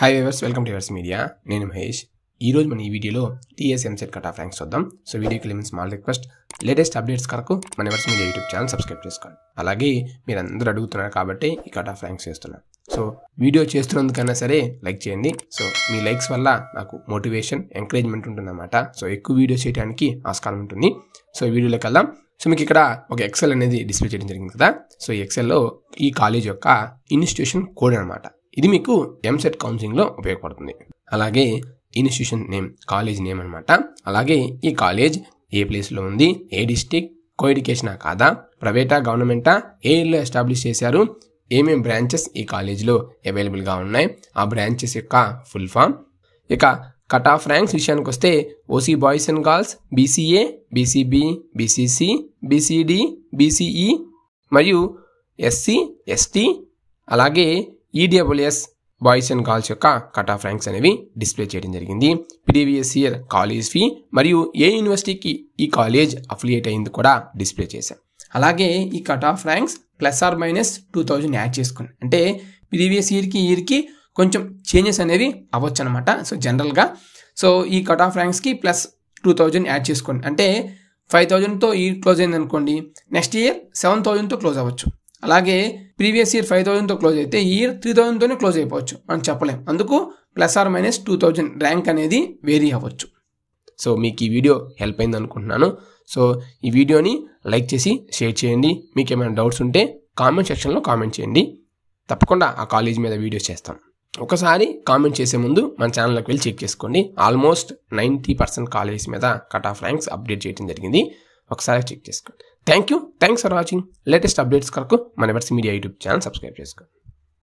hi viewers welcome to యువర్స్ media నేను మహేష్ ఈ రోజు మన ఈ వీడియోలో TS EAMCET cut off ranks చూద్దాం సో వీడియోకి వెళ్ళిన స్మాల్ రిక్వెస్ట్ లేటెస్ట్ అప్డేట్స్ కరకు మన యువర్స్ మీడియా యూట్యూబ్ ఛానల్ సబ్స్క్రైబ్ చేసుకోండి అలాగే మీరు అందరూ అడుగుతున్నారు కాబట్టి ఈ కట్ ఆఫ్ ర్యాంక్స్ చేస్తున్నాను సో వీడియో చేస్తున్నందుకైనా సరే లైక్ చేయండి సో మీ లైక్స్ వల్ల నాకు మోటివేషన్ ఎంకరేజ్మెంట్ ఉంటుందన్నమాట సో ఎక్కువ వీడియో చేయడానికి ఆస్కారం ఉంటుంది సో వీడియోలోకి వెళ్దాం సో మీకు ఇక్కడ ఒక ఎక్సెల్ అనేది డిస్ప్లే చేయడం జరిగింది కదా సో ఈ ఎక్సెల్లో ఈ కాలేజ్ యొక్క ఇన్స్టిట్యూషన్ కోడ్ అనమాట ఇది మీకు ఎంసెట్ కౌన్సిలింగ్లో ఉపయోగపడుతుంది అలాగే ఇన్స్టిట్యూషన్ నేమ్ కాలేజ్ నేమ్ అనమాట అలాగే ఈ కాలేజ్ ఏ ప్లేస్లో ఉంది ఏ డిస్టిక్ కోఎడ్యుకేషనా కాదా ప్రైవేటా గవర్నమెంటా ఏ ఇయర్లో ఎస్టాబ్లిష్ చేశారు ఏమేమి బ్రాంచెస్ ఈ కాలేజీలో అవైలబుల్గా ఉన్నాయి ఆ బ్రాంచెస్ యొక్క ఫుల్ ఫామ్ ఇక కట్ ఆఫ్ ర్యాంక్స్ విషయానికి వస్తే OC boys and girls BCA BCB BCC BCD BCE మరియు ఎస్సీ ఎస్టీ అలాగే ఈడబ్ల్యూఎస్ బాయ్స్ అండ్ గర్ల్స్ యొక్క కట్ ఆఫ్ ర్యాంక్స్ అనేవి డిస్ప్లే చేయడం జరిగింది ప్రీవియస్ ఇయర్ కాలేజ్ ఫీ మరియు ఏ యూనివర్సిటీకి ఈ కాలేజ్ అఫిలియేట్ అయింది కూడా డిస్ప్లే చేశాం అలాగే ఈ cut off ranks plus or minus two thousand add చేసుకుని అంటే ప్రీవియస్ ఇయర్కి ఇయర్కి కొంచెం చేంజెస్ అనేవి అవ్వచ్చు అనమాట సో జనరల్గా సో ఈ కట్ ఆఫ్ ర్యాంక్స్కి ప్లస్ టూ థౌజండ్ యాడ్ చేసుకోండి అంటే ఫైవ్ థౌజండ్తో ఈ క్లోజ్ అయింది అనుకోండి నెక్స్ట్ ఇయర్ సెవెన్ థౌజండ్తో క్లోజ్ అవ్వచ్చు అలాగే ప్రీవియస్ ఇయర్ ఫైవ్ థౌసండ్తో క్లోజ్ అయితే ఇయర్ త్రీ థౌసండ్తోనే క్లోజ్ అయిపోవచ్చు మనం చెప్పలేం అందుకు plus or minus two thousand rank అనేది వేరీ అవ్వచ్చు సో మీకు ఈ వీడియో హెల్ప్ అయింది అనుకుంటున్నాను సో ఈ వీడియోని లైక్ చేసి షేర్ చేయండి మీకు ఏమైనా డౌట్స్ ఉంటే కామెంట్ సెక్షన్లో కామెంట్ చేయండి తప్పకుండా ఆ కాలేజ్ మీద వీడియోస్ చేస్తాం ఒకసారి కామెంట్ చేసే ముందు మన ఛానల్లోకి వెళ్ళి చెక్ చేసుకోండి ఆల్మోస్ట్ నైంటీ పర్సెంట్ కాలేజెస్ మీద కట్ ఆఫ్ ర్యాంక్స్ అప్డేట్ చేయడం జరిగింది ఒకసారి చెక్ చేసుకోండి thank you thanks for watching latest updates కొరకు మన వర్సి మీడియా యూట్యూబ్ ఛానల్ సబ్స్క్రైబ్ చేసుకోండి